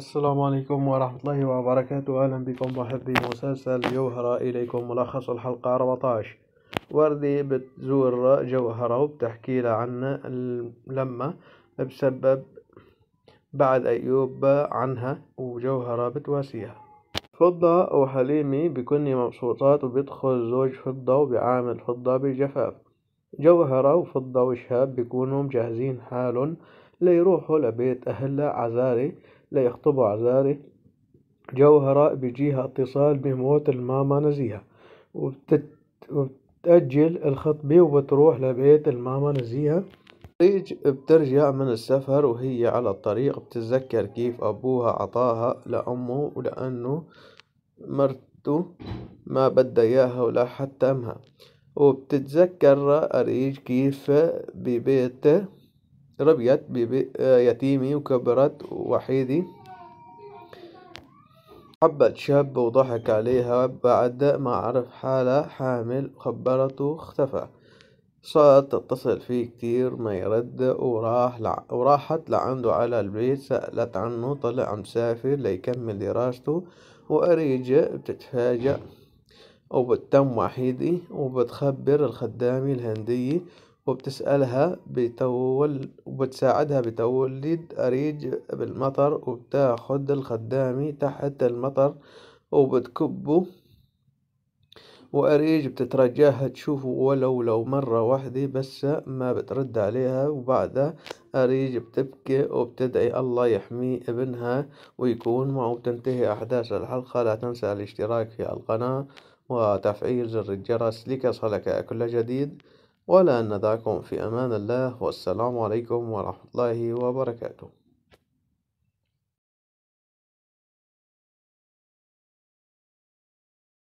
السلام عليكم ورحمة الله وبركاته أهلا بكم محبي مسلسل جوهرة إليكم ملخص الحلقة 14 وردي بتزور جوهرة وبتحكي لها عن لما بسبب بعد أيوب عنها وجوهرة بتواسيها فضة وحليمي بكني مبسوطات وبيدخل زوج فضة وبيعامل فضة بجفاف جوهرة وفضة وشهاب بيكونوا مجهزين حالهم ليروحوا لبيت أهلها عزاري ليخطبوا عزاري جوهرة بيجيها اتصال بموت الماما نزيهة وبتت... وبتأجل الخطبة وبتروح لبيت الماما نزيهة بترجع من السفر وهي على الطريق بتتذكر كيف أبوها عطاها لأمه ولأنه مرته ما بدها إياها ولا حتى أمها وبتتذكر أريج كيف ببيته ربيت آه، يتيمي وكبرت وحيدي حبت شاب وضحك عليها بعد ما عرف حالها حامل خبرته اختفى صارت تتصل فيه كتير ما يرد وراح لع... وراحت لعنده على البيت سألت عنه طلع مسافر ليكمل دراسته وأريجة بتتفاجأ وبتتم وحيدة وبتخبر الخدامة الهندية وبتسألها بتول وبتساعدها بتوليد أريج بالمطر وبتاخد الخدامي تحت المطر وبتكبه وأريج بتترجاها تشوفه ولو لو مرة واحدة بس ما بترد عليها وبعدها أريج بتبكي وبتدعي الله يحمي ابنها ويكون معه وتنتهي أحداث الحلقة لا تنسى الاشتراك في القناة وتفعيل زر الجرس يصلك كل جديد ولا أن ندعكم في أمان الله والسلام عليكم ورحمة الله وبركاته